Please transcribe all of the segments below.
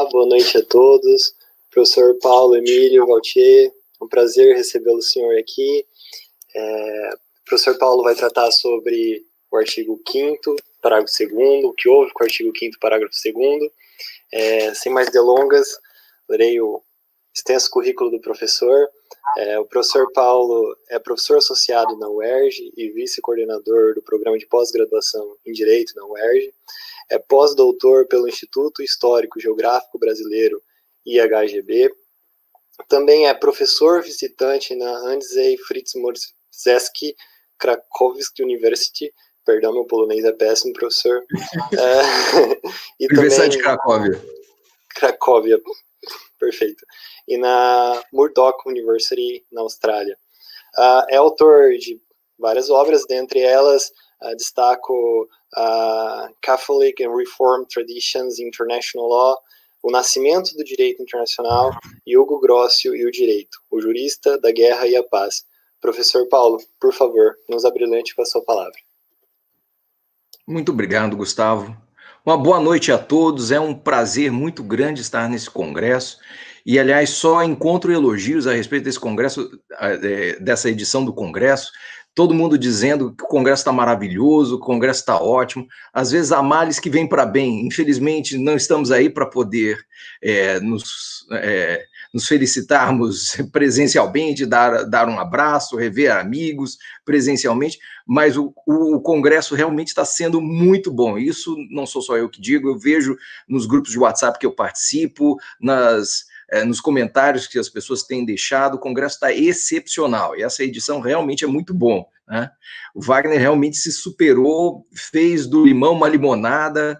Olá, boa noite a todos. Professor Paulo Emílio Valtier, é um prazer recebê-lo o senhor aqui. É, o professor Paulo vai tratar sobre o artigo 5 parágrafo 2 o que houve com o artigo 5 parágrafo 2 é, sem mais delongas, lerei o extenso currículo do professor. É, o professor Paulo é professor associado na UERJ e vice-coordenador do programa de pós-graduação em Direito na UERJ. É pós-doutor pelo Instituto Histórico Geográfico Brasileiro, IHGB. Também é professor visitante na Andrzej Fritz Morzeski Krakowski University. Perdão, meu polonês é péssimo, professor. é, e Universidade também, de Cracóvia. Cracóvia, perfeito. E na Murdoch University, na Austrália. Uh, é autor de várias obras, dentre elas Uh, destaco uh, Catholic and Reformed Traditions International Law, O Nascimento do Direito Internacional e Hugo Grossio e o Direito, o Jurista da Guerra e a Paz. Professor Paulo, por favor, nos abrilhante com a sua palavra. Muito obrigado, Gustavo. Uma boa noite a todos. É um prazer muito grande estar nesse congresso. E, aliás, só encontro elogios a respeito desse congresso, ah, é, dessa edição do congresso todo mundo dizendo que o Congresso está maravilhoso, o Congresso está ótimo. Às vezes há males que vêm para bem. Infelizmente, não estamos aí para poder é, nos, é, nos, felicitarmos presencialmente, dar, dar um abraço, rever amigos presencialmente, mas o, o Congresso realmente está sendo muito bom. Isso não sou só eu que digo, eu vejo nos grupos de WhatsApp que eu participo, nas é, nos comentários que as pessoas têm deixado. O Congresso está excepcional e essa edição realmente é muito bom. Né? O Wagner realmente se superou, fez do limão uma limonada.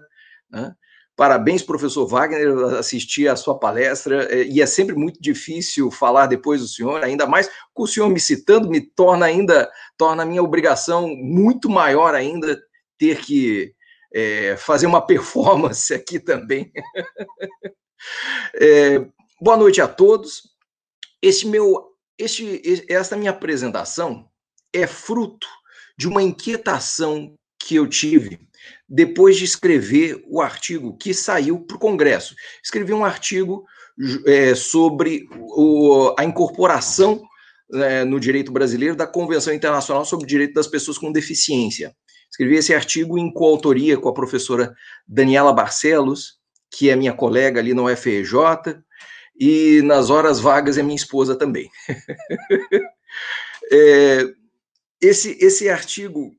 Né? Parabéns, professor Wagner, Assistir a sua palestra, é, e é sempre muito difícil falar depois do senhor, ainda mais com o senhor me citando, me torna ainda, torna a minha obrigação muito maior ainda ter que é, fazer uma performance aqui também. é, Boa noite a todos. Esse meu, este, esta minha apresentação é fruto de uma inquietação que eu tive depois de escrever o artigo que saiu para o Congresso. Escrevi um artigo é, sobre o, a incorporação é, no direito brasileiro da Convenção Internacional sobre o Direito das Pessoas com Deficiência. Escrevi esse artigo em coautoria com a professora Daniela Barcelos, que é minha colega ali no UFEJ, e nas horas vagas é minha esposa também. é, esse, esse artigo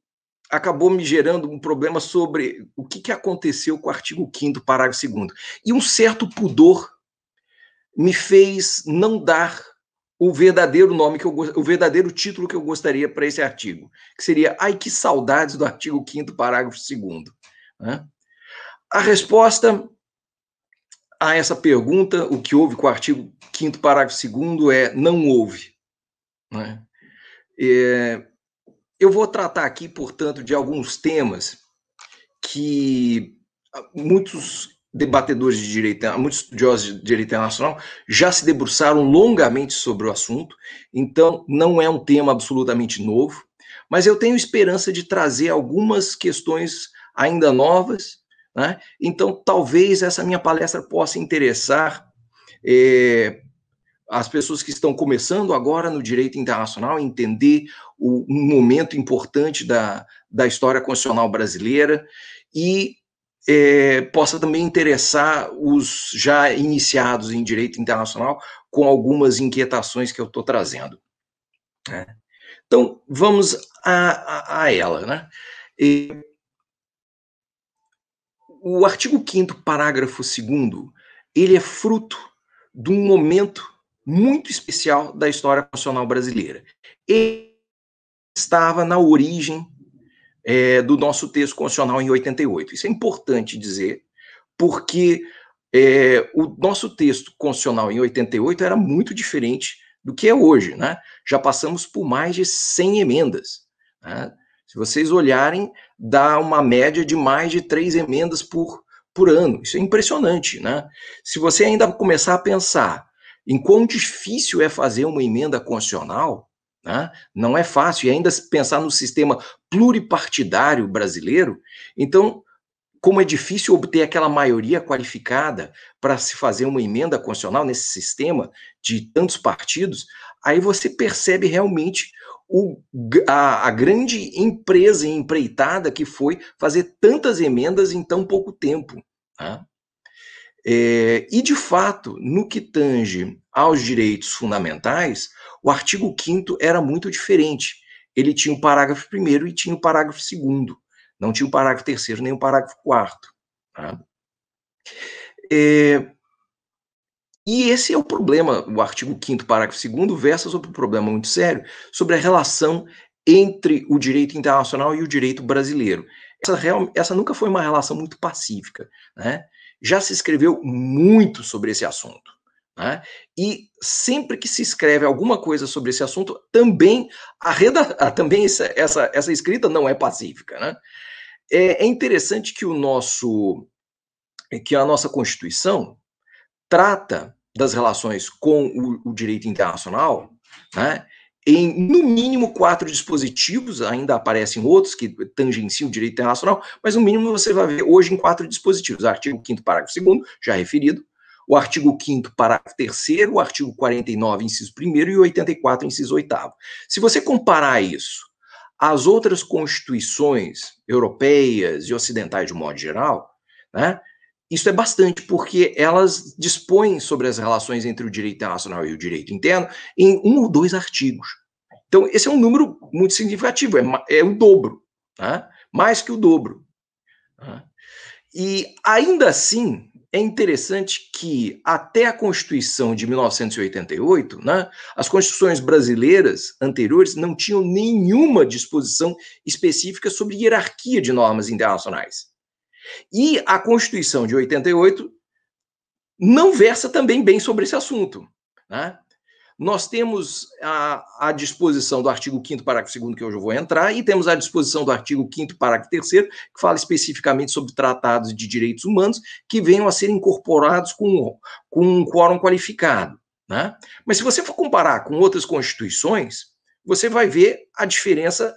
acabou me gerando um problema sobre o que, que aconteceu com o artigo 5 parágrafo 2 E um certo pudor me fez não dar o verdadeiro nome que eu o verdadeiro título que eu gostaria para esse artigo, que seria Ai que saudades do artigo 5 parágrafo 2 né? A resposta a essa pergunta, o que houve com o artigo 5 parágrafo 2 é não houve. Né? É, eu vou tratar aqui, portanto, de alguns temas que muitos debatedores de direito, muitos estudiosos de direito internacional já se debruçaram longamente sobre o assunto, então não é um tema absolutamente novo, mas eu tenho esperança de trazer algumas questões ainda novas né? Então, talvez essa minha palestra possa interessar é, as pessoas que estão começando agora no direito internacional entender o, um momento importante da, da história constitucional brasileira e é, possa também interessar os já iniciados em direito internacional com algumas inquietações que eu estou trazendo. Né? Então, vamos a, a, a ela. Né? E, o artigo 5 parágrafo 2 ele é fruto de um momento muito especial da história nacional brasileira. Ele estava na origem é, do nosso texto constitucional em 88. Isso é importante dizer, porque é, o nosso texto constitucional em 88 era muito diferente do que é hoje. Né? Já passamos por mais de 100 emendas. Né? Se vocês olharem, dá uma média de mais de três emendas por, por ano. Isso é impressionante, né? Se você ainda começar a pensar em quão difícil é fazer uma emenda constitucional, né? não é fácil, e ainda pensar no sistema pluripartidário brasileiro, então, como é difícil obter aquela maioria qualificada para se fazer uma emenda constitucional nesse sistema de tantos partidos, aí você percebe realmente o, a, a, grande empresa empreitada que foi fazer tantas emendas em tão pouco tempo. Tá? É, e, de fato, no que tange aos direitos fundamentais, o artigo 5 era muito diferente. Ele tinha o um parágrafo 1 e tinha o um parágrafo 2. Não tinha o um parágrafo 3 nem o parágrafo 4. Tá? É, e esse é o problema, o artigo 5 parágrafo 2 versa sobre um problema muito sério, sobre a relação entre o direito internacional e o direito brasileiro. Essa, real, essa nunca foi uma relação muito pacífica. Né? Já se escreveu muito sobre esse assunto. Né? E sempre que se escreve alguma coisa sobre esse assunto, também a reda, também essa, essa, essa escrita não é pacífica. Né? É, é interessante que o nosso que a nossa Constituição trata das relações com o, o direito internacional, né, em no mínimo quatro dispositivos, ainda aparecem outros que tangenciam o direito internacional, mas no mínimo você vai ver hoje em quatro dispositivos: artigo 5, parágrafo 2, já referido, o artigo 5, parágrafo 3, o artigo 49, inciso 1 e 84, inciso 8. Se você comparar isso às outras constituições europeias e ocidentais de um modo geral, né, isso é bastante porque elas dispõem sobre as relações entre o direito internacional e o direito interno em um ou dois artigos. Então, esse é um número muito significativo, é, é o dobro, né? mais que o dobro. Né? E ainda assim, é interessante que até a Constituição de 1988, né, as constituições brasileiras anteriores não tinham nenhuma disposição específica sobre hierarquia de normas internacionais. E a Constituição de 88 não versa também bem sobre esse assunto. Né? Nós temos a, a disposição do artigo 5 parágrafo 2 que hoje eu vou entrar, e temos a disposição do artigo 5 parágrafo 3 que fala especificamente sobre tratados de direitos humanos que venham a ser incorporados com, com um quórum qualificado. Né? Mas se você for comparar com outras constituições, você vai ver a diferença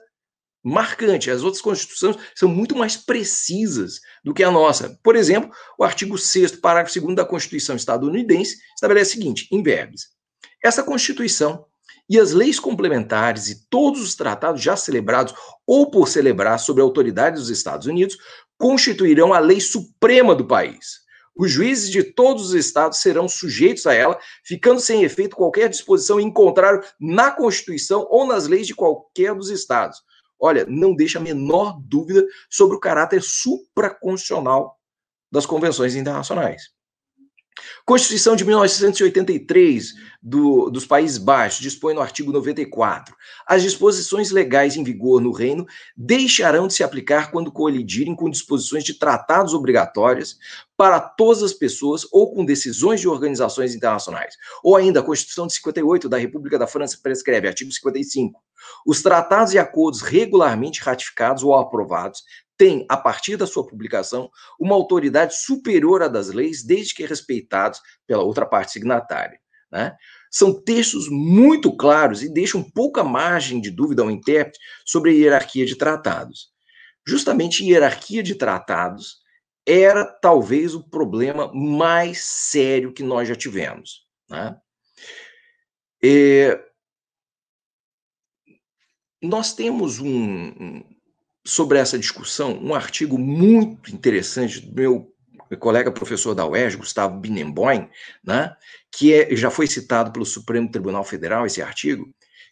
marcante. As outras constituições são muito mais precisas do que a nossa. Por exemplo, o artigo 6 parágrafo 2 da Constituição estadunidense estabelece o seguinte, em verbes, essa Constituição e as leis complementares e todos os tratados já celebrados ou por celebrar sobre a autoridade dos Estados Unidos constituirão a lei suprema do país. Os juízes de todos os estados serão sujeitos a ela, ficando sem efeito qualquer disposição em contrário na Constituição ou nas leis de qualquer dos estados olha, não deixa a menor dúvida sobre o caráter supraconstitucional das convenções internacionais. Constituição de 1983 do, dos Países Baixos dispõe no artigo 94: as disposições legais em vigor no Reino deixarão de se aplicar quando colidirem com disposições de tratados obrigatórias para todas as pessoas ou com decisões de organizações internacionais. Ou ainda, a Constituição de 58 da República da França prescreve, artigo 55 os tratados e acordos regularmente ratificados ou aprovados têm, a partir da sua publicação, uma autoridade superior à das leis, desde que respeitados pela outra parte signatária. Né? São textos muito claros e deixam pouca margem de dúvida ao intérprete sobre a hierarquia de tratados. Justamente a hierarquia de tratados era talvez o problema mais sério que nós já tivemos. Né? É, nós temos um, um sobre essa discussão um artigo muito interessante do meu colega professor da UES Gustavo Binemboim, né, que é, já foi citado pelo Supremo Tribunal Federal, esse artigo,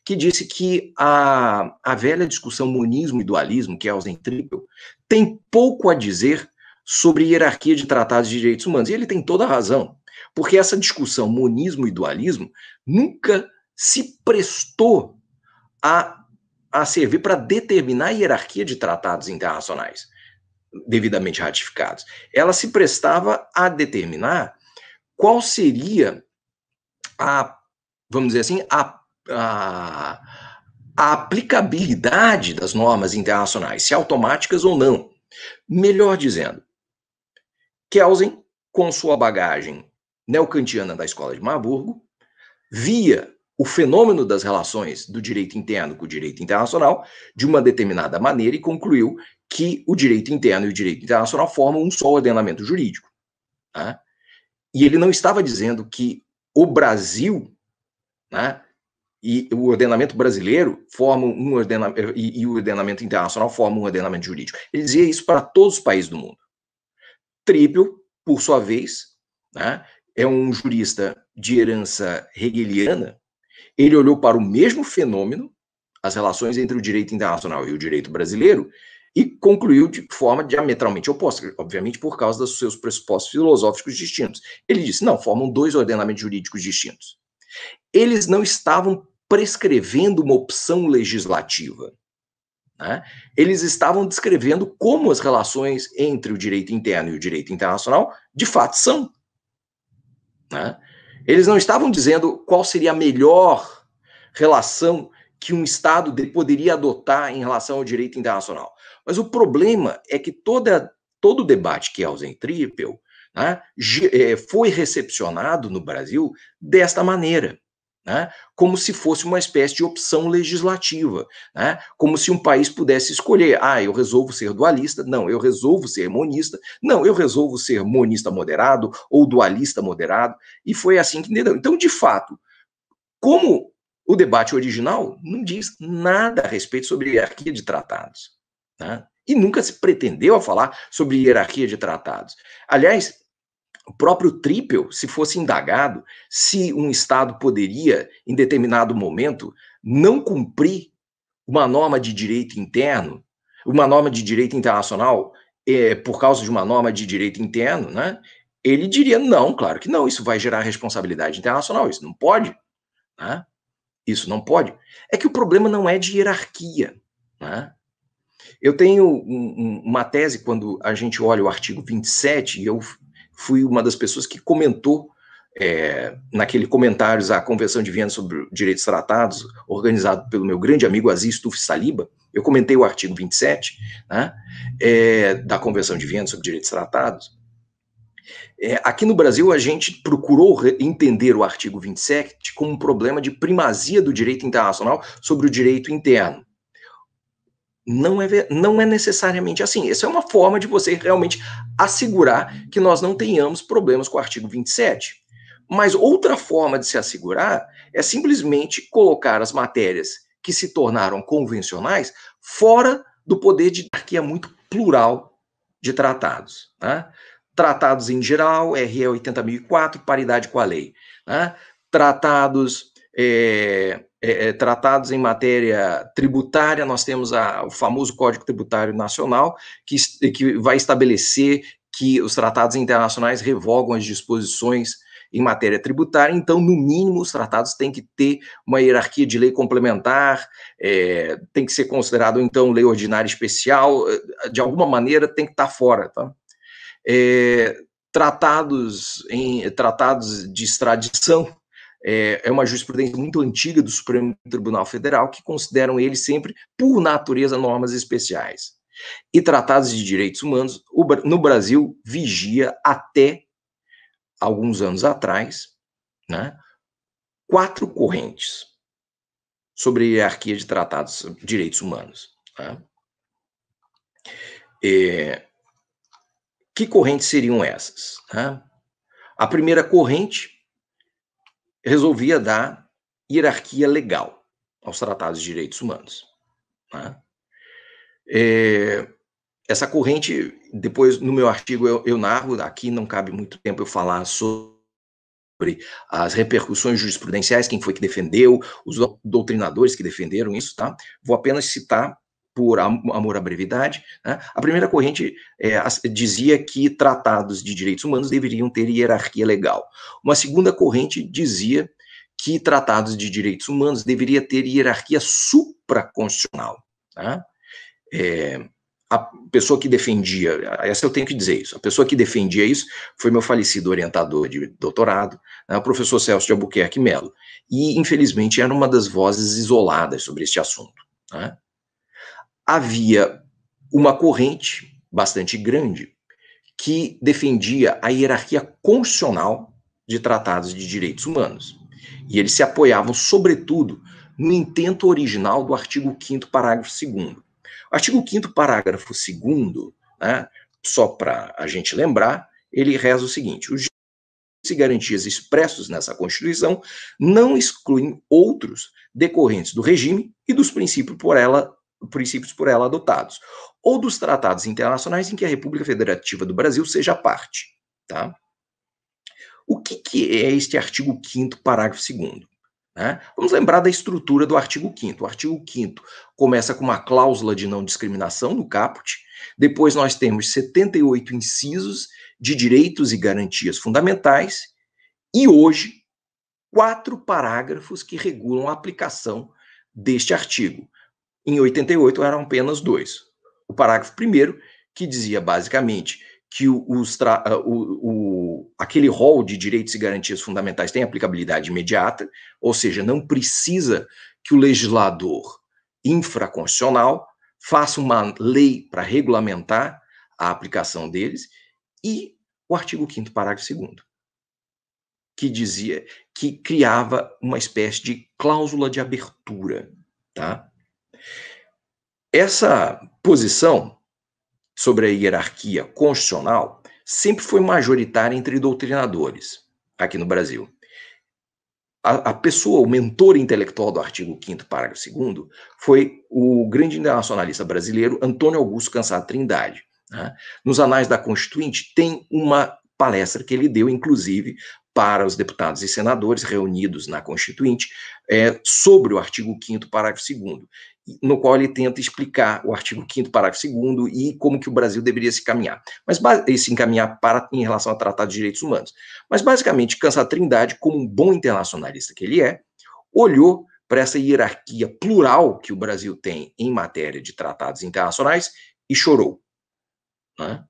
que disse que a, a velha discussão monismo e dualismo, que é Ausen triplo tem pouco a dizer sobre hierarquia de tratados de direitos humanos. E ele tem toda a razão, porque essa discussão monismo e dualismo nunca se prestou a a servir para determinar a hierarquia de tratados internacionais devidamente ratificados. Ela se prestava a determinar qual seria a, vamos dizer assim, a, a, a aplicabilidade das normas internacionais, se automáticas ou não. Melhor dizendo, Kelsen, com sua bagagem neocantiana da escola de Marburgo, via o fenômeno das relações do direito interno com o direito internacional de uma determinada maneira e concluiu que o direito interno e o direito internacional formam um só ordenamento jurídico. Né? E ele não estava dizendo que o Brasil né, e o ordenamento brasileiro formam um ordenamento e, e o ordenamento internacional formam um ordenamento jurídico. Ele dizia isso para todos os países do mundo. Trípio, por sua vez, né, é um jurista de herança hegeliana, ele olhou para o mesmo fenômeno, as relações entre o direito internacional e o direito brasileiro, e concluiu de forma diametralmente oposta, obviamente por causa dos seus pressupostos filosóficos distintos. Ele disse: não, formam dois ordenamentos jurídicos distintos. Eles não estavam prescrevendo uma opção legislativa. Né? Eles estavam descrevendo como as relações entre o direito interno e o direito internacional de fato são. Né? Eles não estavam dizendo qual seria a melhor relação que um Estado poderia adotar em relação ao direito internacional. Mas o problema é que toda, todo o debate que é Ausentrippel né, eh, foi recepcionado no Brasil desta maneira né? como se fosse uma espécie de opção legislativa, né? como se um país pudesse escolher: ah, eu resolvo ser dualista, não, eu resolvo ser monista, não, eu resolvo ser monista moderado ou dualista moderado, e foi assim que entendeu. Então, de fato, como o debate original não diz nada a respeito sobre hierarquia de tratados, né? e nunca se pretendeu a falar sobre hierarquia de tratados. Aliás, o próprio Trippel, se fosse indagado se um Estado poderia, em determinado momento, não cumprir uma norma de direito interno, uma norma de direito internacional, é, por causa de uma norma de direito interno, né? Ele diria: não, claro que não, isso vai gerar responsabilidade internacional, isso não pode. Né? Isso não pode. É que o problema não é de hierarquia. Né? Eu tenho um, um, uma tese quando a gente olha o artigo 27, e eu fui uma das pessoas que comentou é, naquele comentários à ah, Convenção de Viena sobre Direitos Tratados, organizado pelo meu grande amigo Aziz Tuf Saliba, eu comentei o artigo 27 né, é, da Convenção de Viena sobre Direitos Tratados. É, aqui no Brasil, a gente procurou entender o artigo 27 como um problema de primazia do direito internacional sobre o direito interno não é, não é necessariamente assim. Essa é uma forma de você realmente assegurar que nós não tenhamos problemas com o artigo 27. Mas outra forma de se assegurar é simplesmente colocar as matérias que se tornaram convencionais fora do poder de hierarquia é muito plural de tratados. Tá? Tratados em geral, RE 80.004, paridade com a lei. Tá? Tratados. É é, é, tratados em matéria tributária, nós temos a, o famoso Código Tributário Nacional, que, que vai estabelecer que os tratados internacionais revogam as disposições em matéria tributária, então, no mínimo, os tratados têm que ter uma hierarquia de lei complementar, é, tem que ser considerado, então, lei ordinária especial, é, de alguma maneira tem que estar tá fora, tá? É, tratados, em, tratados de extradição, é, é, uma jurisprudência muito antiga do Supremo Tribunal Federal, que consideram ele sempre, por natureza, normas especiais. E tratados de direitos humanos, no Brasil, vigia até alguns anos atrás, né, quatro correntes sobre a hierarquia de tratados de direitos humanos. Né? É, que correntes seriam essas? Né? A primeira corrente resolvia dar hierarquia legal aos tratados de direitos humanos. Né? É, essa corrente, depois no meu artigo eu, eu, narro, aqui não cabe muito tempo eu falar sobre as repercussões jurisprudenciais, quem foi que defendeu, os doutrinadores que defenderam isso, tá? Vou apenas citar por amor à brevidade, né? a primeira corrente é, dizia que tratados de direitos humanos deveriam ter hierarquia legal. Uma segunda corrente dizia que tratados de direitos humanos deveria ter hierarquia supraconstitucional. Tá? É, a pessoa que defendia, essa eu tenho que dizer isso, a pessoa que defendia isso foi meu falecido orientador de doutorado, né, o professor Celso de Albuquerque Melo, e infelizmente era uma das vozes isoladas sobre este assunto. Né? havia uma corrente bastante grande que defendia a hierarquia constitucional de tratados de direitos humanos. E eles se apoiavam, sobretudo, no intento original do artigo 5 parágrafo 2 O artigo 5 parágrafo 2 né, só para a gente lembrar, ele reza o seguinte: os e garantias expressos nessa Constituição não excluem outros decorrentes do regime e dos princípios por ela princípios por ela adotados, ou dos tratados internacionais em que a República Federativa do Brasil seja parte. Tá? O que, que é este artigo 5 parágrafo 2 né? Vamos lembrar da estrutura do artigo 5 O artigo 5 começa com uma cláusula de não discriminação no caput, depois nós temos 78 incisos de direitos e garantias fundamentais, e hoje, quatro parágrafos que regulam a aplicação deste artigo. Em 88 eram apenas dois. O parágrafo primeiro, que dizia basicamente que ah, o, o, aquele rol de direitos e garantias fundamentais tem aplicabilidade imediata, ou seja, não precisa que o legislador infraconstitucional faça uma lei para regulamentar a aplicação deles, e o artigo 5 parágrafo 2 que dizia que criava uma espécie de cláusula de abertura, tá? Essa posição sobre a hierarquia constitucional sempre foi majoritária entre doutrinadores aqui no Brasil. A, a pessoa, o mentor intelectual do artigo 5 parágrafo 2 foi o grande internacionalista brasileiro Antônio Augusto Cansado Trindade. Né? Nos Anais da Constituinte tem uma palestra que ele deu, inclusive, para os deputados e senadores reunidos na Constituinte é, sobre o artigo 5 parágrafo 2 no qual ele tenta explicar o artigo 5 parágrafo 2 e como que o Brasil deveria se encaminhar. Mas se encaminhar para em relação a Tratado de Direitos Humanos. Mas basicamente, cansa Trindade, como um bom internacionalista que ele é, olhou para essa hierarquia plural que o Brasil tem em matéria de tratados internacionais e chorou. Né?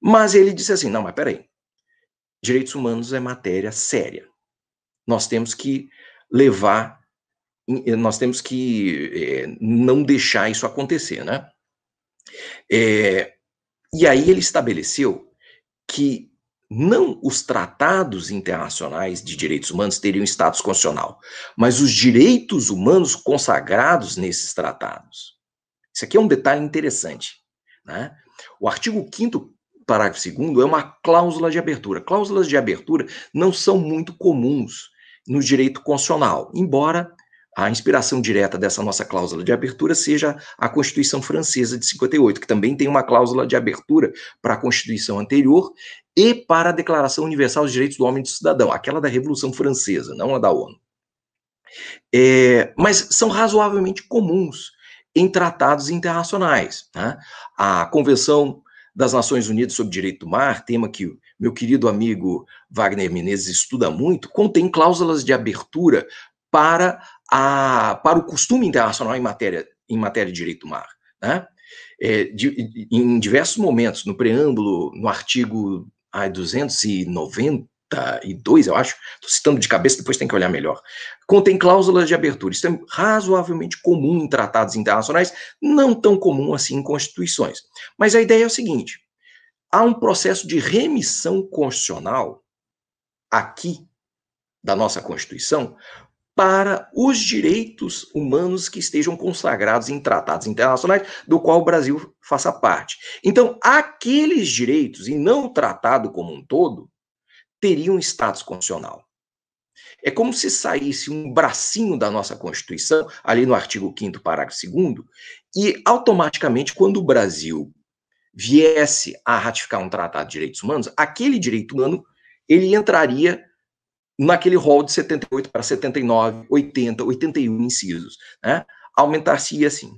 Mas ele disse assim: não, mas peraí. Direitos humanos é matéria séria. Nós temos que levar eh, nós temos que é, não deixar isso acontecer, né? É, e aí ele estabeleceu que não os tratados internacionais de direitos humanos teriam status constitucional, mas os direitos humanos consagrados nesses tratados. Isso aqui é um detalhe interessante. Né? O artigo 5 parágrafo 2 é uma cláusula de abertura. Cláusulas de abertura não são muito comuns no direito constitucional, embora a inspiração direta dessa nossa cláusula de abertura seja a Constituição Francesa de 58, que também tem uma cláusula de abertura para a Constituição anterior e para a Declaração Universal dos Direitos do Homem e do Cidadão, aquela da Revolução Francesa, não a da ONU. É, mas são razoavelmente comuns em tratados internacionais. Né? A Convenção das Nações Unidas sobre Direito do Mar, tema que meu querido amigo Wagner Menezes estuda muito, contém cláusulas de abertura para a, para o costume internacional em matéria, em matéria de direito do mar. Né? É, de, em diversos momentos, no preâmbulo, no artigo ai, 292, eu acho, estou citando de cabeça, depois tem que olhar melhor, contém cláusulas de abertura. Isso é razoavelmente comum em tratados internacionais, não tão comum assim em constituições. Mas a ideia é o seguinte: há um processo de remissão constitucional aqui da nossa Constituição para os direitos humanos que estejam consagrados em tratados internacionais, do qual o Brasil faça parte. Então, aqueles direitos, e não o tratado como um todo, teriam status constitucional. É como se saísse um bracinho da nossa Constituição, ali no artigo 5, parágrafo 2, e automaticamente, quando o Brasil viesse a ratificar um tratado de direitos humanos, aquele direito humano ele entraria naquele rol de 78 para 79, 80, 81 incisos. Né? Aumentar-se assim.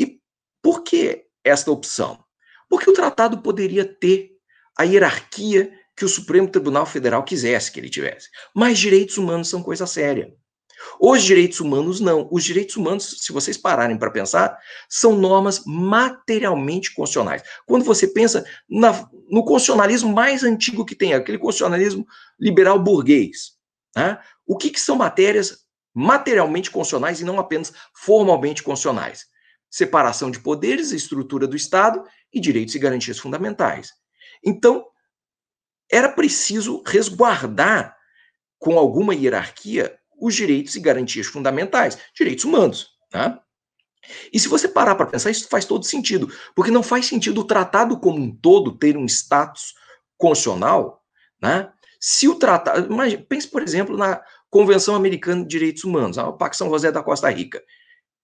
E por que esta opção? Porque o tratado poderia ter a hierarquia que o Supremo Tribunal Federal quisesse que ele tivesse. Mas direitos humanos são coisa séria. Os direitos humanos não. Os direitos humanos, se vocês pararem para pensar, são normas materialmente constitucionais. Quando você pensa na, no constitucionalismo mais antigo que tem, aquele constitucionalismo liberal burguês, né? o que, que são matérias materialmente constitucionais e não apenas formalmente constitucionais? Separação de poderes, estrutura do Estado e direitos e garantias fundamentais. Então, era preciso resguardar com alguma hierarquia os direitos e garantias fundamentais, direitos humanos. Tá? E se você parar para pensar, isso faz todo sentido, porque não faz sentido o tratado como um todo ter um status constitucional, né? Se o tratado, mas pense por exemplo na Convenção Americana de Direitos Humanos, a Pax São José da Costa Rica.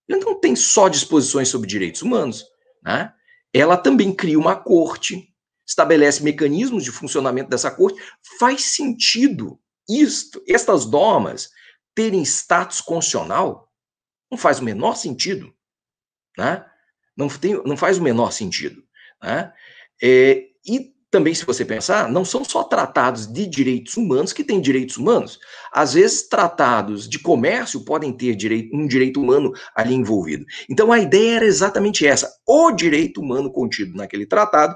Ela não tem só disposições sobre direitos humanos, né? Ela também cria uma corte, estabelece mecanismos de funcionamento dessa corte. Faz sentido isto, estas normas terem status constitucional não faz o menor sentido. Né? Não, tem, não faz o menor sentido. Né? É, e também, se você pensar, não são só tratados de direitos humanos que têm direitos humanos. Às vezes, tratados de comércio podem ter direito, um direito humano ali envolvido. Então, a ideia era exatamente essa: o direito humano contido naquele tratado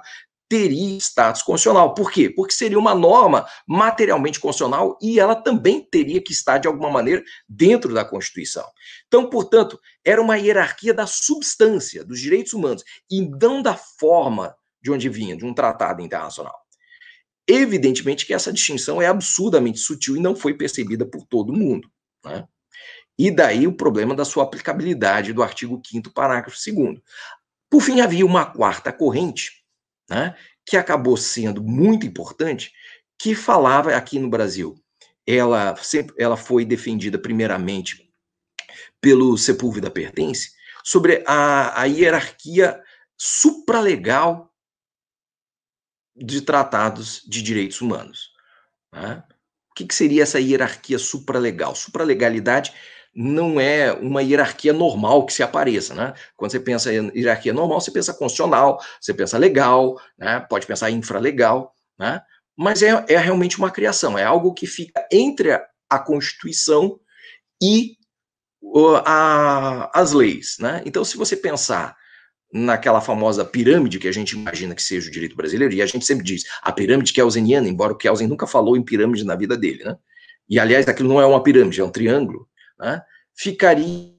teria status constitucional. Por quê? Porque seria uma norma materialmente constitucional e ela também teria que estar, de alguma maneira, dentro da Constituição. Então, portanto, era uma hierarquia da substância dos direitos humanos e não da forma de onde vinha, de um tratado internacional. Evidentemente que essa distinção é absurdamente sutil e não foi percebida por todo mundo. Né? E daí o problema da sua aplicabilidade do artigo 5 parágrafo 2 Por fim, havia uma quarta corrente, né, que acabou sendo muito importante, que falava aqui no Brasil. Ela, sempre, ela foi defendida primeiramente pelo Sepúlveda Pertence sobre a, a hierarquia supralegal de tratados de direitos humanos. Né? O que, que seria essa hierarquia supralegal? Supralegalidade não é uma hierarquia normal que se apareça, né? Quando você pensa em hierarquia normal, você pensa constitucional, você pensa legal, né? pode pensar infralegal, né? Mas é, é realmente uma criação, é algo que fica entre a, Constituição e uh, a, as leis, né? Então, se você pensar naquela famosa pirâmide que a gente imagina que seja o direito brasileiro, e a gente sempre diz, a pirâmide kelseniana, embora o Kelsen nunca falou em pirâmide na vida dele, né? E, aliás, aquilo não é uma pirâmide, é um triângulo, né, ficaria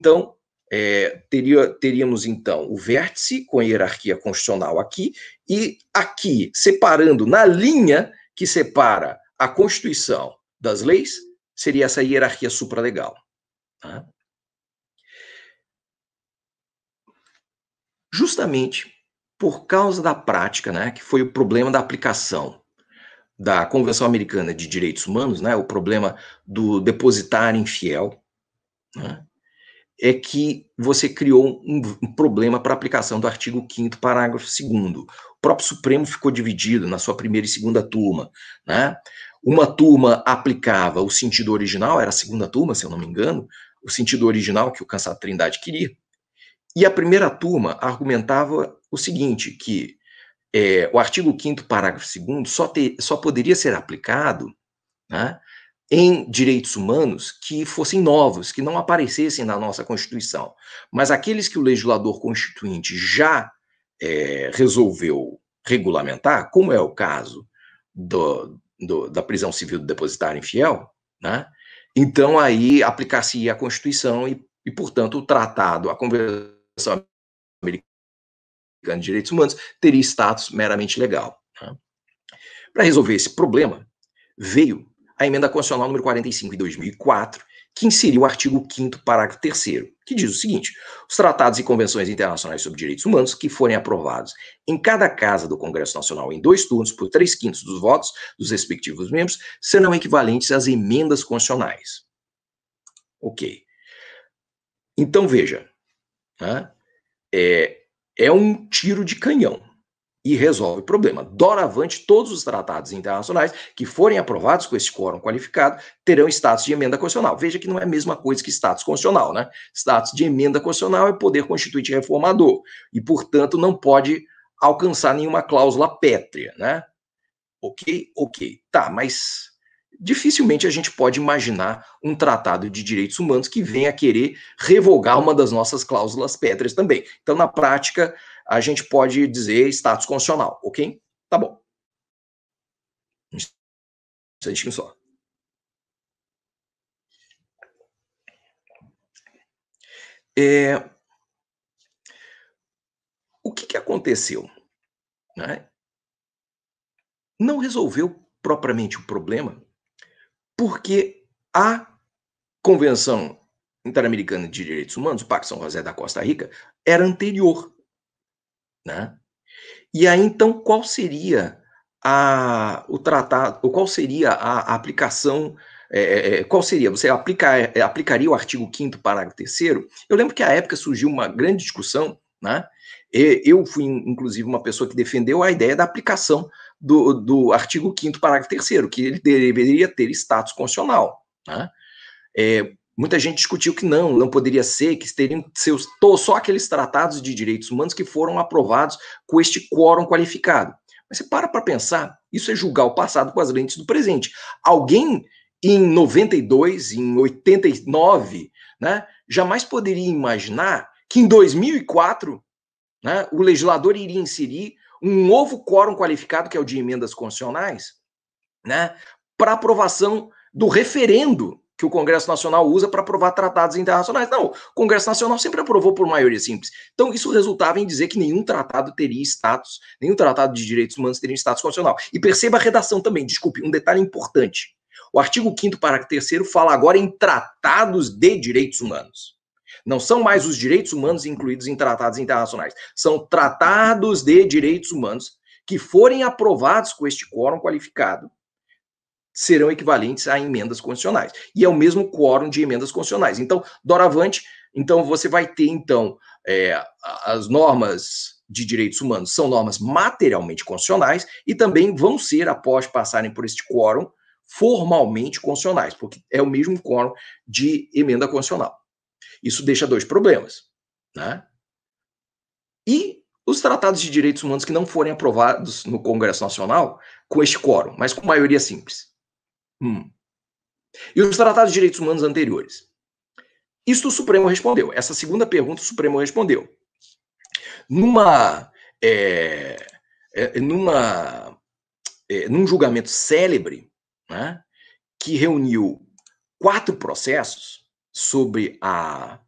então é, teria, teríamos então o vértice com a hierarquia constitucional aqui e aqui separando na linha que separa a Constituição das leis seria essa hierarquia supralegal. Tá? Justamente por causa da prática, né, que foi o problema da aplicação da Convenção Americana de Direitos Humanos, né, o problema do depositar infiel, né, é que você criou um, um problema para a aplicação do artigo 5 parágrafo 2 O próprio Supremo ficou dividido na sua primeira e segunda turma, né? Uma turma aplicava o sentido original, era a segunda turma, se eu não me engano, o sentido original que o Cansado Trindade queria. E a primeira turma argumentava o seguinte, que é, o artigo 5 parágrafo 2 só, ter, só poderia ser aplicado né, em direitos humanos que fossem novos, que não aparecessem na nossa Constituição. Mas aqueles que o legislador constituinte já é, resolveu regulamentar, como é o caso do, do, da prisão civil do depositário infiel, né, então aí aplicar-se a Constituição e, e, portanto, o tratado, a Convenção de direitos humanos teria status meramente legal. Né? Tá? Para resolver esse problema, veio a emenda constitucional número 45 de 2004, que inseriu o artigo 5 parágrafo 3 que diz o seguinte: os tratados e convenções internacionais sobre direitos humanos que forem aprovados em cada casa do Congresso Nacional em dois turnos por três quintos dos votos dos respectivos membros serão equivalentes às emendas constitucionais. Ok. Então veja, né? é, é um tiro de canhão e resolve o problema. Doravante, todos os tratados internacionais que forem aprovados com esse quórum qualificado terão status de emenda constitucional. Veja que não é a mesma coisa que status constitucional, né? Status de emenda constitucional é poder constituinte reformador e, portanto, não pode alcançar nenhuma cláusula pétrea, né? Ok, ok, tá, mas dificilmente a gente pode imaginar um tratado de direitos humanos que venha querer revogar uma das nossas cláusulas pétreas também. Então, na prática, a gente pode dizer status constitucional, ok? Tá bom. Um instantinho só. É, o que, que aconteceu? Né? Não resolveu propriamente o problema, porque a Convenção Interamericana de Direitos Humanos, o Pacto São José da Costa Rica, era anterior. Né? E aí, então, qual seria a, o tratado, qual seria a, a aplicação é, é, é qual seria? Você aplicar, é, aplicaria o artigo 5 parágrafo 3 Eu lembro que à época surgiu uma grande discussão, né? eu fui, inclusive, uma pessoa que defendeu a ideia da aplicação do, do artigo 5 parágrafo 3 que ele deveria ter status constitucional. Né? É, muita gente discutiu que não, não poderia ser, que teriam seus só aqueles tratados de direitos humanos que foram aprovados com este quórum qualificado. Mas você para para pensar, isso é julgar o passado com as lentes do presente. Alguém em 92, em 89, né, jamais poderia imaginar que em 2004 né, o legislador iria inserir um novo quórum qualificado, que é o de emendas constitucionais, né, para aprovação do referendo que o Congresso Nacional usa para aprovar tratados internacionais. Não, o Congresso Nacional sempre aprovou por maioria simples. Então, isso resultava em dizer que nenhum tratado teria status, nenhum tratado de direitos humanos teria status constitucional. E perceba a redação também, desculpe, um detalhe importante. O artigo 5 parágrafo 3 fala agora em tratados de direitos humanos. Não são mais os direitos humanos incluídos em tratados internacionais. São tratados de direitos humanos que forem aprovados com este quórum qualificado serão equivalentes a emendas constitucionais. E é o mesmo quórum de emendas constitucionais. Então, doravante, então você vai ter então é, as normas de direitos humanos são normas materialmente constitucionais e também vão ser após passarem por este quórum formalmente constitucionais, porque é o mesmo quórum de emenda constitucional. Isso deixa dois problemas. Né? E os tratados de direitos humanos que não forem aprovados no Congresso Nacional com este quórum, mas com maioria simples. Hum. E os tratados de direitos humanos anteriores? Isto o Supremo respondeu. Essa segunda pergunta o Supremo respondeu. Numa. É, é, numa é, num julgamento célebre, né, que reuniu quatro processos, sobre a,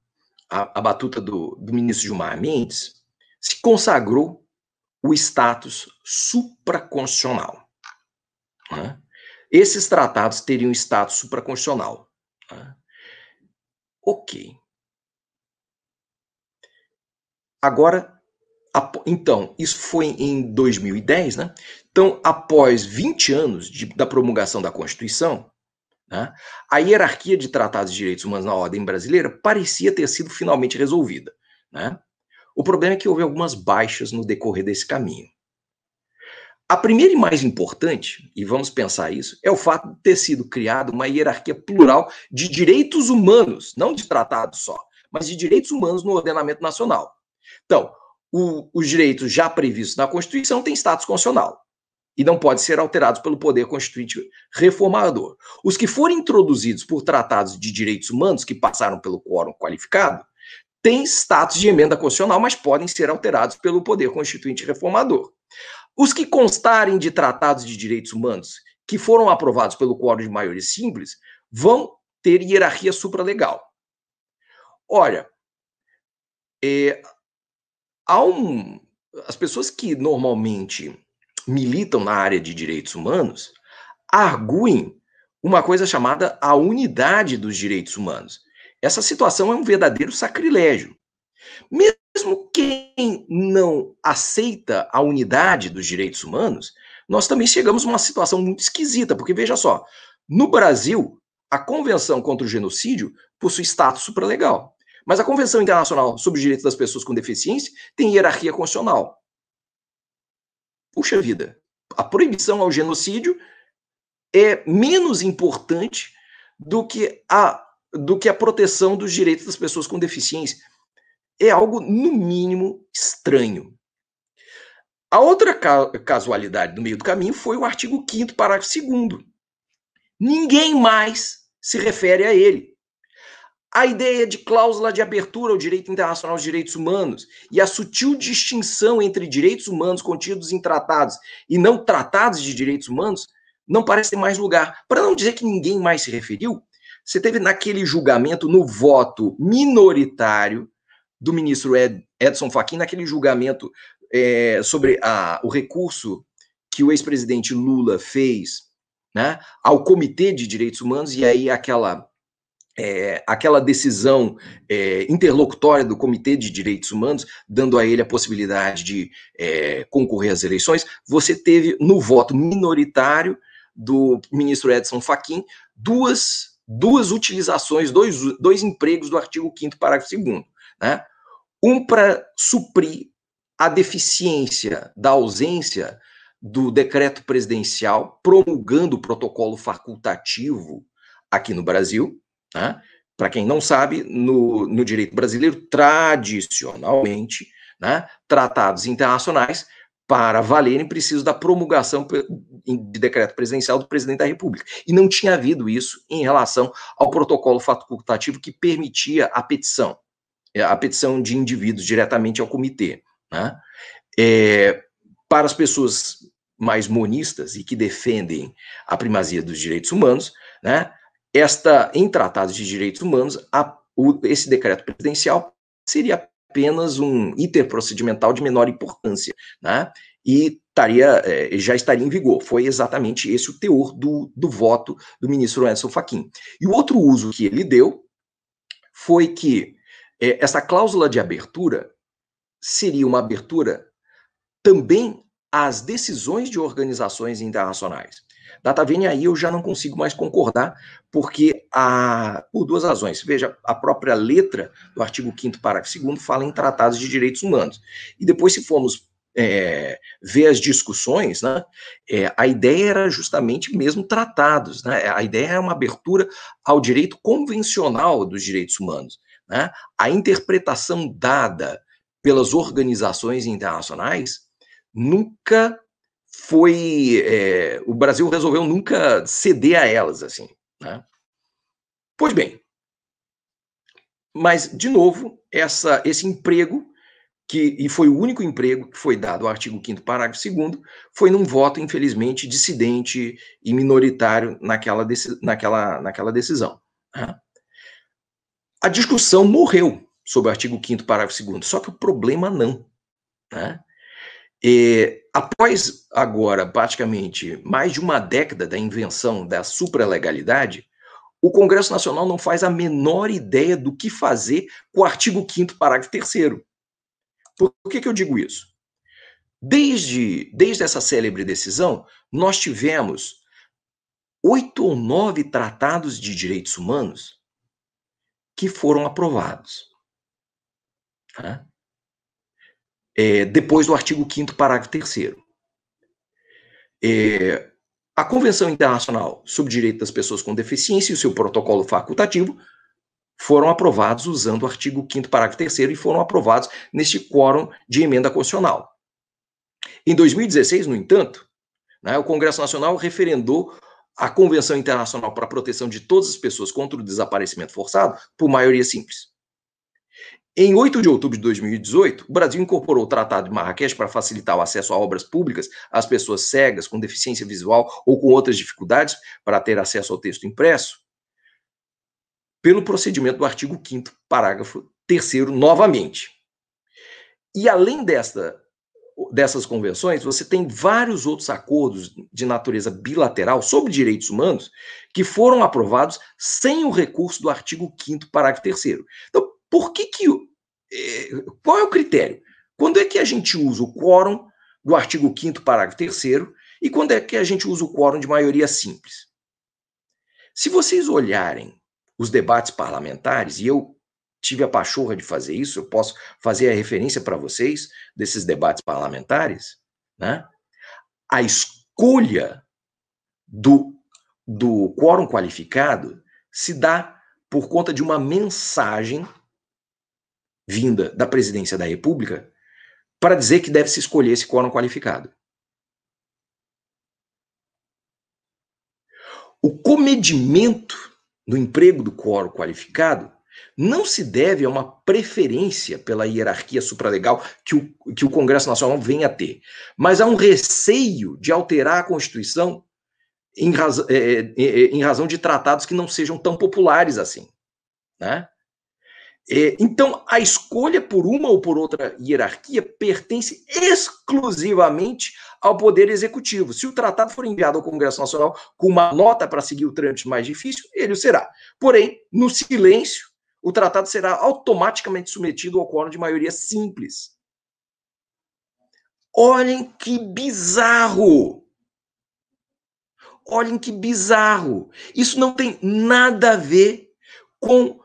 a, a batuta do, do ministro Gilmar Mendes, se consagrou o status supraconstitucional. Né? Esses tratados teriam status supraconstitucional. Né? Ok. Agora, então, isso foi em 2010, né? Então, após 20 anos de, da promulgação da Constituição, né? A hierarquia de tratados de direitos humanos na ordem brasileira parecia ter sido finalmente resolvida. Né? O problema é que houve algumas baixas no decorrer desse caminho. A primeira e mais importante, e vamos pensar isso, é o fato de ter sido criada uma hierarquia plural de direitos humanos, não de tratados só, mas de direitos humanos no ordenamento nacional. Então, o, os direitos já previstos na Constituição têm status constitucional e não pode ser alterados pelo poder constituinte reformador. Os que forem introduzidos por tratados de direitos humanos que passaram pelo quórum qualificado têm status de emenda constitucional, mas podem ser alterados pelo poder constituinte reformador. Os que constarem de tratados de direitos humanos que foram aprovados pelo quórum de maioria simples vão ter hierarquia supralegal. Olha, é, há um, as pessoas que normalmente militam na área de direitos humanos arguem uma coisa chamada a unidade dos direitos humanos. Essa situação é um verdadeiro sacrilégio. Mesmo quem não aceita a unidade dos direitos humanos, nós também chegamos a uma situação muito esquisita, porque veja só, no Brasil, a Convenção contra o Genocídio possui status supralegal, mas a Convenção Internacional sobre os Direitos das Pessoas com Deficiência tem hierarquia constitucional. Puxa vida, a proibição ao genocídio é menos importante do que a, do que a proteção dos direitos das pessoas com deficiência. É algo, no mínimo, estranho. A outra ca casualidade do meio do caminho foi o artigo 5 parágrafo 2 Ninguém mais se refere a ele a ideia de cláusula de abertura ao direito internacional dos direitos humanos e a sutil distinção entre direitos humanos contidos em tratados e não tratados de direitos humanos não parece ter mais lugar. Para não dizer que ninguém mais se referiu, você teve naquele julgamento, no voto minoritário do ministro Ed, Edson Fachin, naquele julgamento é, sobre a, o recurso que o ex-presidente Lula fez né, ao Comitê de Direitos Humanos, e aí aquela é, aquela decisão é, interlocutória do Comitê de Direitos Humanos, dando a ele a possibilidade de é, concorrer às eleições, você teve no voto minoritário do ministro Edson Fachin duas, duas utilizações, dois, dois empregos do artigo 5 parágrafo 2 né? Um para suprir a deficiência da ausência do decreto presidencial promulgando o protocolo facultativo aqui no Brasil, né? Para quem não sabe, no, no direito brasileiro, tradicionalmente, né, tratados internacionais, para valerem, precisam da promulgação de decreto presidencial do presidente da República. E não tinha havido isso em relação ao protocolo facultativo que permitia a petição, é, a petição de indivíduos diretamente ao comitê. Né? É, para as pessoas mais monistas e que defendem a primazia dos direitos humanos, né, esta, em tratados de direitos humanos, a, o, esse decreto presidencial seria apenas um item procedimental de menor importância, né? E estaria, é, já estaria em vigor. Foi exatamente esse o teor do, do voto do ministro Edson Fachin. E o outro uso que ele deu foi que é, essa cláusula de abertura seria uma abertura também às decisões de organizações internacionais data DataVene aí eu já não consigo mais concordar, porque a, por duas razões. Veja, a própria letra do artigo 5 parágrafo 2 fala em tratados de direitos humanos. E depois, se formos é, ver as discussões, né, é, a ideia era justamente mesmo tratados. Né, a ideia era uma abertura ao direito convencional dos direitos humanos. Né, a interpretação dada pelas organizações internacionais nunca foi é, o Brasil resolveu nunca ceder a elas assim, né? Pois bem, mas de novo essa esse emprego que e foi o único emprego que foi dado ao artigo 5 parágrafo 2 foi num voto infelizmente dissidente e minoritário naquela naquela naquela decisão. Né? A discussão morreu sobre o artigo 5 parágrafo 2 só que o problema não, né? E, Após agora praticamente mais de uma década da invenção da supralegalidade, o Congresso Nacional não faz a menor ideia do que fazer com o artigo 5 parágrafo 3 Por que, que eu digo isso? Desde, desde essa célebre decisão, nós tivemos oito ou nove tratados de direitos humanos que foram aprovados. Tá? é, depois do artigo 5 parágrafo 3 é, a Convenção Internacional sobre o Direito das Pessoas com Deficiência e o seu protocolo facultativo foram aprovados usando o artigo 5 parágrafo 3 e foram aprovados neste quórum de emenda constitucional. Em 2016, no entanto, né, o Congresso Nacional referendou a Convenção Internacional para a Proteção de Todas as Pessoas contra o Desaparecimento Forçado por maioria simples. Em 8 de outubro de 2018, o Brasil incorporou o Tratado de Marrakech para facilitar o acesso a obras públicas às pessoas cegas, com deficiência visual ou com outras dificuldades para ter acesso ao texto impresso, pelo procedimento do artigo 5, parágrafo 3, novamente. E além desta, dessas convenções, você tem vários outros acordos de natureza bilateral sobre direitos humanos que foram aprovados sem o recurso do artigo 5, parágrafo 3. Então, por que que. É, qual é o critério? Quando é que a gente usa o quórum do artigo 5, parágrafo 3 e quando é que a gente usa o quórum de maioria simples? Se vocês olharem os debates parlamentares, e eu tive a pachorra de fazer isso, eu posso fazer a referência para vocês desses debates parlamentares, né? a escolha do, do quórum qualificado se dá por conta de uma mensagem vinda da presidência da República para dizer que deve se escolher esse quórum qualificado. O comedimento do emprego do quórum qualificado não se deve a uma preferência pela hierarquia supralegal que o, que o Congresso Nacional vem a ter, mas a um receio de alterar a Constituição em, raz, é, é, é, em razão de tratados que não sejam tão populares assim. Né? É, então, a escolha por uma ou por outra hierarquia pertence exclusivamente ao Poder Executivo. Se o tratado for enviado ao Congresso Nacional com uma nota para seguir o trâmite mais difícil, ele o será. Porém, no silêncio, o tratado será automaticamente submetido ao quórum de maioria simples. Olhem que bizarro! Olhem que bizarro! Isso não tem nada a ver com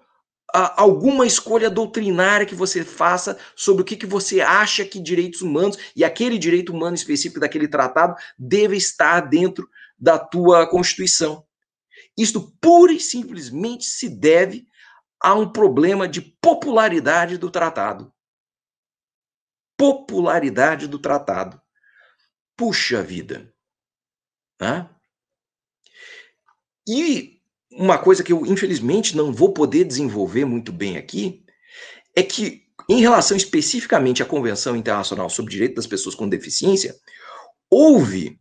alguma escolha doutrinária que você faça sobre o que, que você acha que direitos humanos e aquele direito humano específico daquele tratado deve estar dentro da tua Constituição. Isto pura e simplesmente se deve a um problema de popularidade do tratado. Popularidade do tratado. Puxa vida. Né? E uma coisa que eu, infelizmente, não vou poder desenvolver muito bem aqui, é que, em relação especificamente à Convenção Internacional sobre Direito das Pessoas com Deficiência, houve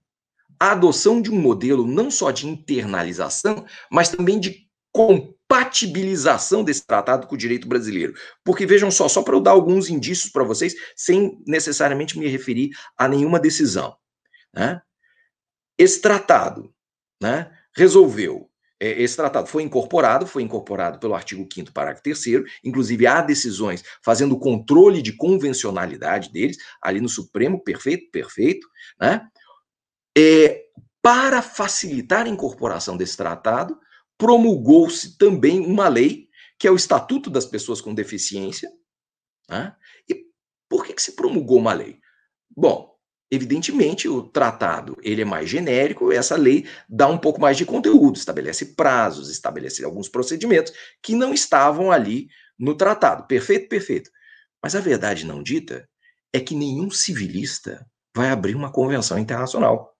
a adoção de um modelo não só de internalização, mas também de compatibilização desse tratado com o direito brasileiro. Porque vejam só, só para eu dar alguns indícios para vocês, sem necessariamente me referir a nenhuma decisão. Né? Esse tratado né, resolveu é, esse tratado foi incorporado, foi incorporado pelo artigo 5 parágrafo 3 inclusive há decisões fazendo controle de convencionalidade deles, ali no Supremo, perfeito, perfeito, né? É, para facilitar a incorporação desse tratado, promulgou-se também uma lei, que é o Estatuto das Pessoas com Deficiência, né? E por que, que se promulgou uma lei? Bom, Evidentemente, o tratado ele é mais genérico, essa lei dá um pouco mais de conteúdo, estabelece prazos, estabelece alguns procedimentos que não estavam ali no tratado. Perfeito, perfeito. Mas a verdade não dita é que nenhum civilista vai abrir uma convenção internacional.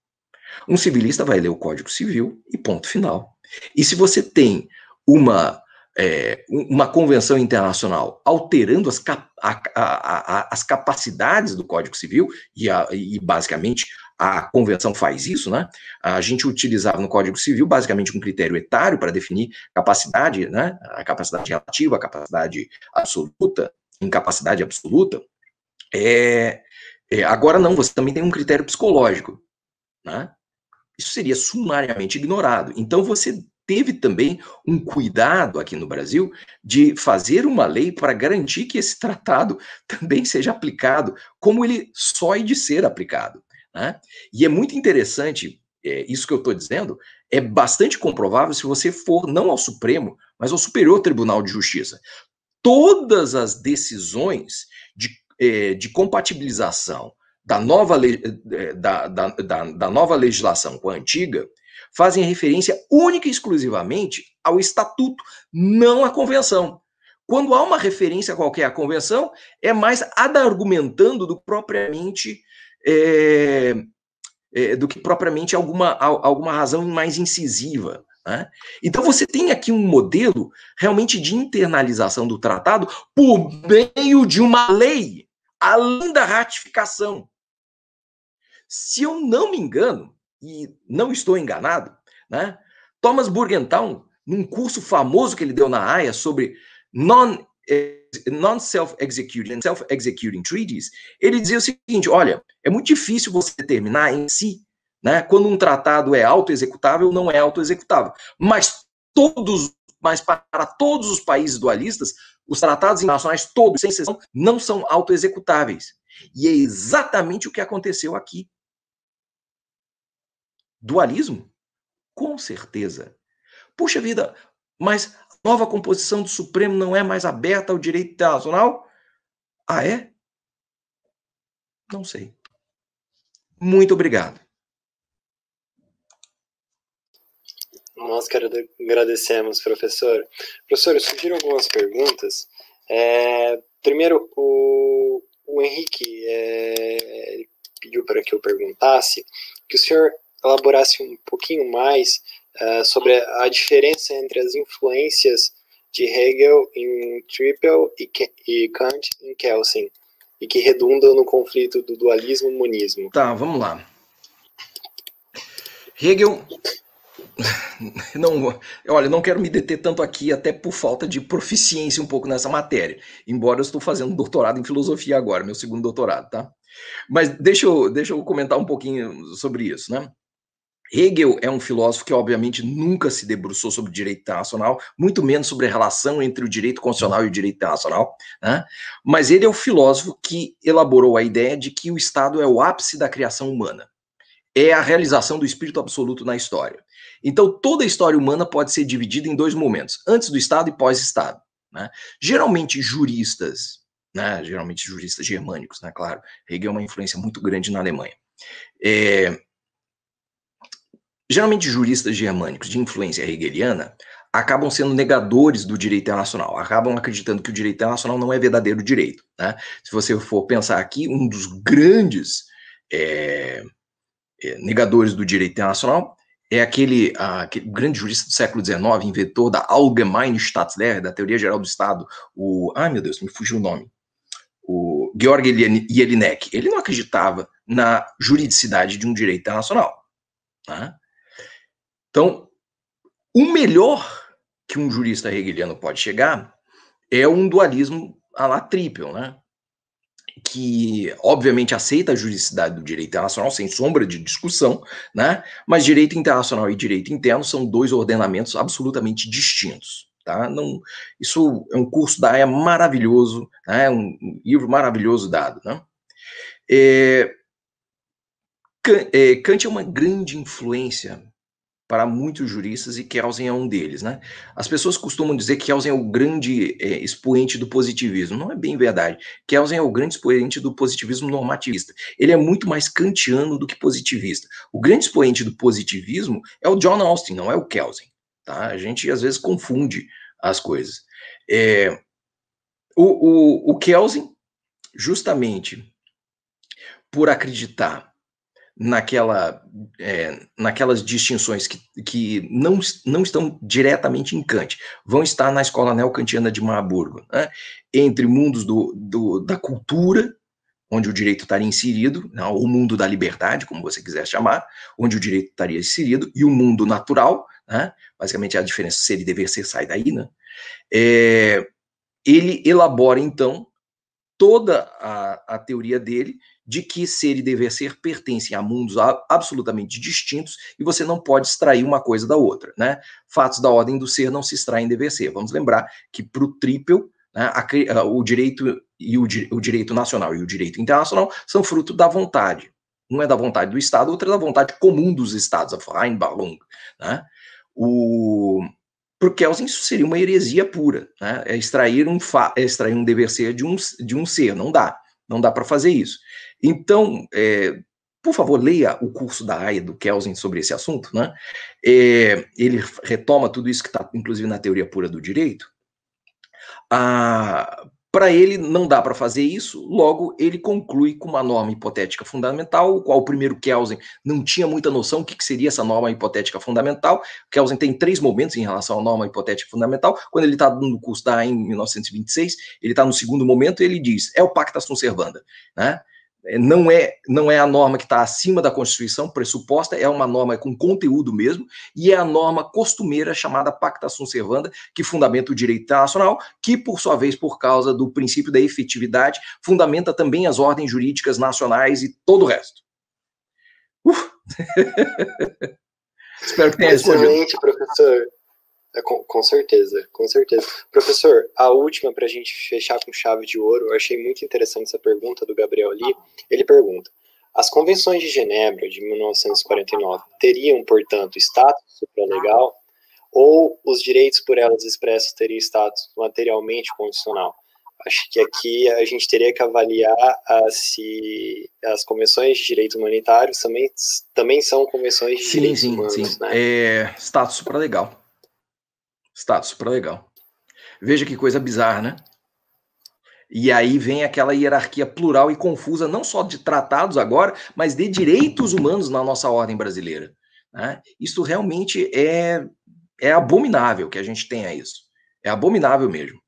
Um civilista vai ler o Código Civil e ponto final. E se você tem uma é, uma convenção internacional alterando as, cap a, a, a, as capacidades do Código Civil, e, e, basicamente a convenção faz isso, né? A gente utilizava no Código Civil basicamente um critério etário para definir capacidade, né? A capacidade relativa, a capacidade absoluta, incapacidade absoluta. É, é, agora não, você também tem um critério psicológico, né? Isso seria sumariamente ignorado. Então você teve também um cuidado aqui no Brasil de fazer uma lei para garantir que esse tratado também seja aplicado como ele só é de ser aplicado. Né? E é muito interessante, é, isso que eu estou dizendo, é bastante comprovável se você for não ao Supremo, mas ao Superior Tribunal de Justiça. Todas as decisões de, é, de compatibilização da nova, é, da, da, da, da nova legislação com a antiga, fazem referência única e exclusivamente ao estatuto, não à convenção. Quando há uma referência qualquer à convenção, é mais ad argumentando do propriamente é, é, do que propriamente alguma, alguma razão mais incisiva. Né? Então você tem aqui um modelo realmente de internalização do tratado por meio de uma lei, além da ratificação. Se eu não me engano, e não estou enganado, né? Thomas Burgentown, num curso famoso que ele deu na AIA sobre non self executing self-executing treaties, ele dizia o seguinte: olha, é muito difícil você determinar em si, né, quando um tratado é auto-executável ou não é auto-executável. Mas todos, mas para todos os países dualistas, os tratados internacionais, todos, sem exceção, não são auto-executáveis. E é exatamente o que aconteceu aqui. Dualismo? Com certeza. Puxa vida, mas a nova composição do Supremo não é mais aberta ao direito internacional? Ah, é? Não sei. Muito obrigado. Nós que agradecemos, professor. Professor, surgiram algumas perguntas. É, primeiro, o, o Henrique é, pediu para que eu perguntasse que o senhor elaborasse um pouquinho mais uh, sobre a, diferença entre as influências de Hegel em Trippel e, e Kant em Kelsen, e que redundam no conflito do dualismo-monismo. Tá, vamos lá. Hegel não, olha, não quero me deter tanto aqui, até por falta de proficiência um pouco nessa matéria. Embora eu estou fazendo doutorado em filosofia agora, meu segundo doutorado, tá? Mas deixa eu, deixa eu comentar um pouquinho sobre isso, né? Hegel é um filósofo que, obviamente, nunca se debruçou sobre direito internacional, muito menos sobre a relação entre o direito constitucional e o direito internacional, né? mas ele é o filósofo que elaborou a ideia de que o Estado é o ápice da criação humana, é a realização do espírito absoluto na história. Então, toda a história humana pode ser dividida em dois momentos, antes do Estado e pós-Estado. Né? Geralmente, juristas, né? geralmente juristas germânicos, né? claro, Hegel é uma influência muito grande na Alemanha, é, Geralmente, juristas germânicos de influência hegeliana acabam sendo negadores do direito internacional, acabam acreditando que o direito internacional não é verdadeiro direito. Né? Se você for pensar aqui, um dos grandes é, é, negadores do direito internacional é aquele, aquele, grande jurista do século XIX, inventor da Allgemeine Staatslehre, da teoria geral do Estado, o. Ai, meu Deus, me fugiu o nome. O Georg Jelinek. Ele não acreditava na juridicidade de um direito internacional. Né? Então, o melhor que um jurista hegeliano pode chegar é um dualismo a la triple, né? que obviamente aceita a juridicidade do direito internacional sem sombra de discussão, né? Mas direito internacional e direito interno são dois ordenamentos absolutamente distintos, tá? Não, isso é um curso da área maravilhoso, né? Um, um livro maravilhoso dado, né? É, Kant é, é uma grande influência para muitos juristas e Kelsen é um deles, né? As pessoas costumam dizer que Kelsen é o grande é, expoente do positivismo. Não é bem verdade. Kelsen é o grande expoente do positivismo normativista. Ele é muito mais kantiano do que positivista. O grande expoente do positivismo é o John Austin, não é o Kelsen. Tá? A gente às vezes confunde as coisas. É, o, o, o Kelsen, justamente por acreditar naquela, é, naquelas distinções que, que não, não estão diretamente em Kant, vão estar na escola neocantiana de Marburgo, né? entre mundos do, do, da cultura, onde o direito estaria inserido, né? o mundo da liberdade, como você quiser chamar, onde o direito estaria inserido, e o mundo natural, né? basicamente a diferença ser e dever ser sai daí, né? É, ele elabora, então, toda a, a teoria dele, de que ser e dever ser pertencem a mundos absolutamente distintos e você não pode extrair uma coisa da outra, né? Fatos da ordem do ser não se extraem dever ser. Vamos lembrar que para o triplo, né, a, o direito e o, o direito nacional e o direito internacional são fruto da vontade. Um é da vontade do Estado, outro é da vontade comum dos Estados, a Vereinbarung, né? O para o Kelsen isso seria uma heresia pura, né? É extrair um fa é extrair um dever ser de um, de um ser, não dá. Não dá para fazer isso. Então, é, por favor, leia o curso da AIA do Kelsen sobre esse assunto, né? É, ele retoma tudo isso que está, inclusive, na teoria pura do direito, ah, para ele, não dá para fazer isso, logo ele conclui com uma norma hipotética fundamental, o qual o primeiro Kelsen não tinha muita noção o que, seria essa norma hipotética fundamental. Kelsen tem três momentos em relação à norma hipotética fundamental. Quando ele está no curso da em 1926, ele está no segundo momento e ele diz: é o pacta sunt servanda. Né? É, não é, não é a norma que está acima da Constituição pressuposta, é uma norma com conteúdo mesmo, e é a norma costumeira chamada Pacta Sunt Servanda, que fundamenta o direito internacional, que, por sua vez, por causa do princípio da efetividade, fundamenta também as ordens jurídicas nacionais e todo o resto. Espero que tenha Excelente, professor. É, com, com, certeza, com certeza. Professor, a última para a gente fechar com chave de ouro, eu achei muito interessante essa pergunta do Gabriel ali. Ele pergunta: as convenções de Genebra de 1949 teriam, portanto, status supralegal ou os direitos por elas expressos teriam status materialmente condicional? Acho que aqui a gente teria que avaliar se as convenções de direitos humanitários também, também são convenções de sim, direitos sim, humanos. Sim, sim, né? é, status supralegal. Status pró-legal. Veja que coisa bizarra, né? E aí vem aquela hierarquia plural e confusa, não só de tratados agora, mas de direitos humanos na nossa ordem brasileira. Né? Isso realmente é, é abominável que a gente tenha isso. É abominável mesmo.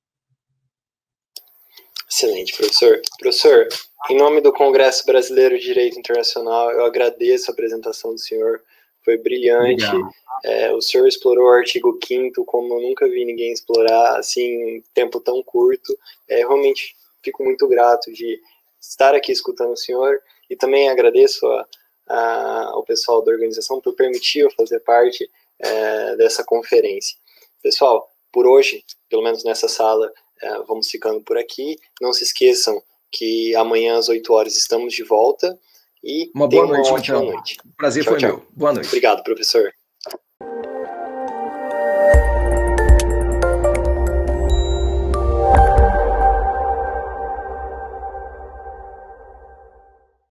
Excelente, professor. Professor, em nome do Congresso Brasileiro de Direito Internacional, eu agradeço a apresentação do senhor foi brilhante. É, o senhor explorou o artigo 5 como eu nunca vi ninguém explorar, assim, em tempo tão curto. É, realmente fico muito grato de estar aqui escutando o senhor e também agradeço a, a, ao pessoal da organização por permitir eu fazer parte é, dessa conferência. Pessoal, por hoje, pelo menos nessa sala, é, vamos ficando por aqui. Não se esqueçam que amanhã às 8 horas estamos de volta. E uma boa noite, uma ótima noite. O prazer tchau, foi tchau. meu. Boa noite. Obrigado, professor.